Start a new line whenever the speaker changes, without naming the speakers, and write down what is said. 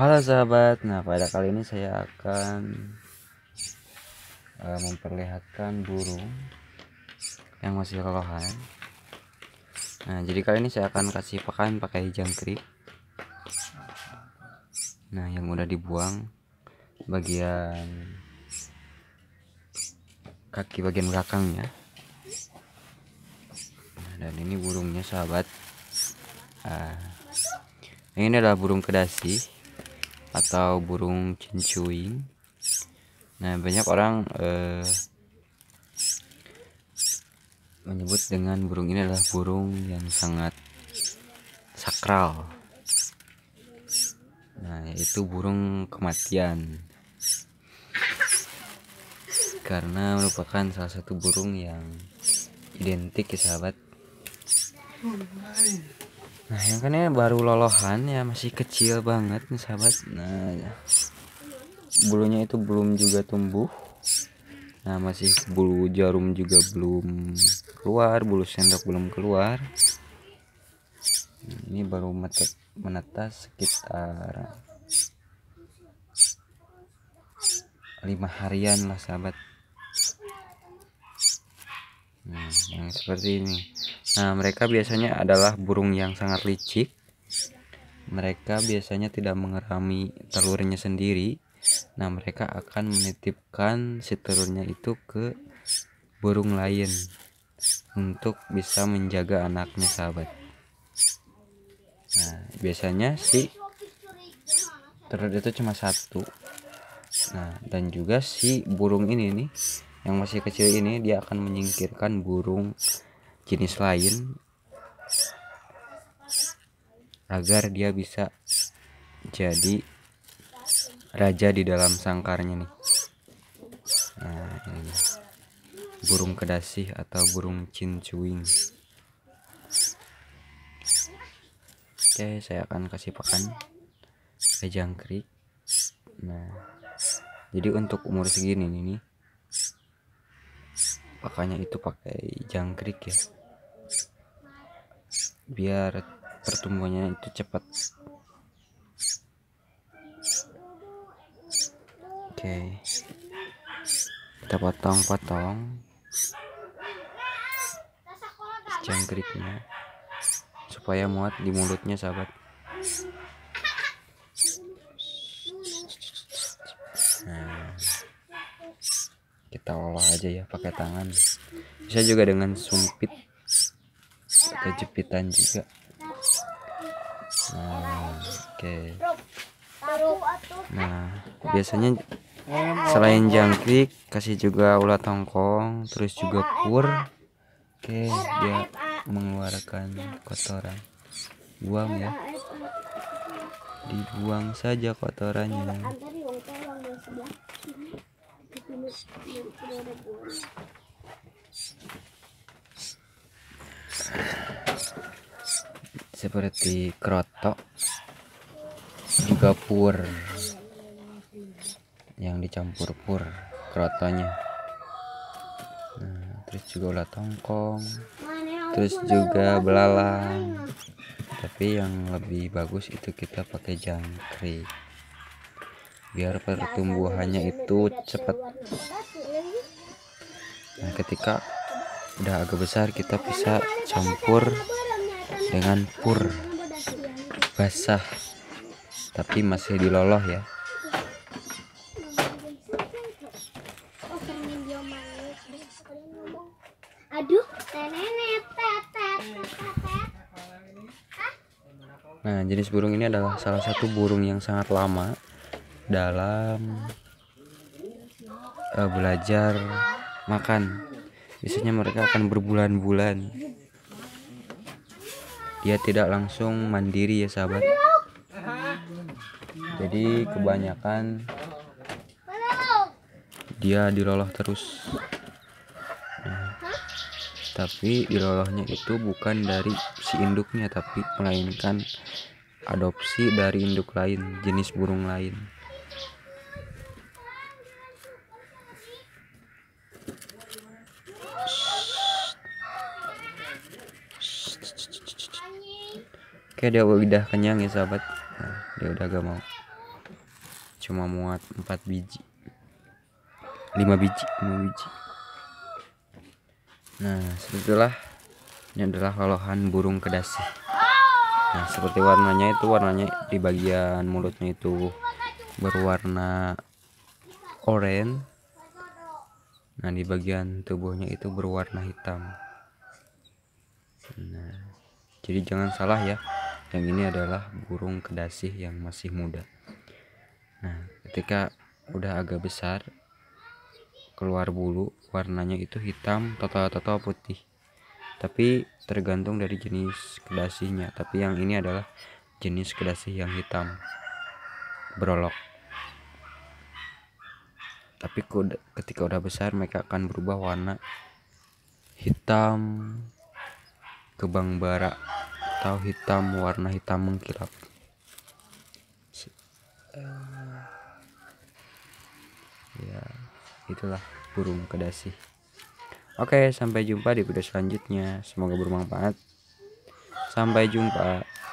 Halo sahabat, nah pada kali ini saya akan uh, memperlihatkan burung yang masih lolohan. Nah, jadi kali ini saya akan kasih pakan pakai jangkrik. Nah, yang udah dibuang bagian kaki bagian belakangnya. Nah, dan ini burungnya sahabat. Uh, ini adalah burung kedasi atau burung cincuing nah banyak orang eh, menyebut dengan burung ini adalah burung yang sangat sakral nah itu burung kematian karena merupakan salah satu burung yang identik ya sahabat nah yang kan ini baru lolohan ya masih kecil banget nih sahabat nah ya. bulunya itu belum juga tumbuh nah masih bulu jarum juga belum keluar bulu sendok belum keluar nah, ini baru metet, menetas sekitar lima harian lah sahabat nah, yang seperti ini Nah, mereka biasanya adalah burung yang sangat licik. Mereka biasanya tidak mengerami telurnya sendiri. Nah, mereka akan menitipkan si telurnya itu ke burung lain untuk bisa menjaga anaknya, sahabat. Nah, biasanya si telur itu cuma satu. Nah, dan juga si burung ini nih yang masih kecil ini dia akan menyingkirkan burung jenis lain agar dia bisa jadi raja di dalam sangkarnya nih nah ini burung kedasih atau burung cincuing oke saya akan kasih pakan ke jangkrik nah jadi untuk umur segini nih pakannya itu pakai jangkrik ya biar pertumbuhannya itu cepat oke kita potong-potong jangkriknya supaya muat di mulutnya sahabat nah, kita olah aja ya pakai tangan bisa juga dengan sumpit ada jepitan juga nah oke okay. nah biasanya selain jangkrik kasih juga ulat tongkong terus juga pur oke okay, dia mengeluarkan kotoran buang ya dibuang saja kotorannya Thank seperti kerotok juga pur yang dicampur pur kerotonya nah, terus juga ulat tongkong terus juga belalang tapi yang lebih bagus itu kita pakai jangkrik biar pertumbuhannya itu cepat nah ketika udah agak besar kita bisa campur dengan pur basah tapi masih diloloh ya nah jenis burung ini adalah salah satu burung yang sangat lama dalam uh, belajar makan biasanya mereka akan berbulan-bulan dia tidak langsung mandiri ya sahabat jadi kebanyakan dia diloloh terus nah, tapi dilolohnya itu bukan dari si induknya tapi melainkan adopsi dari induk lain jenis burung lain oke dia udah kenyang ya sahabat nah, dia udah gak mau cuma muat 4 biji 5 biji 5 biji nah setelah ini adalah lolohan burung kedasi nah seperti warnanya itu warnanya di bagian mulutnya itu berwarna oranye nah di bagian tubuhnya itu berwarna hitam nah jadi jangan salah ya yang ini adalah burung kedasih yang masih muda nah ketika udah agak besar keluar bulu warnanya itu hitam total-total putih tapi tergantung dari jenis kedasinya tapi yang ini adalah jenis kedasih yang hitam berolok tapi ketika udah besar mereka akan berubah warna hitam kebang bara atau hitam warna hitam mengkilap ya itulah burung kedasi oke sampai jumpa di video selanjutnya semoga bermanfaat sampai jumpa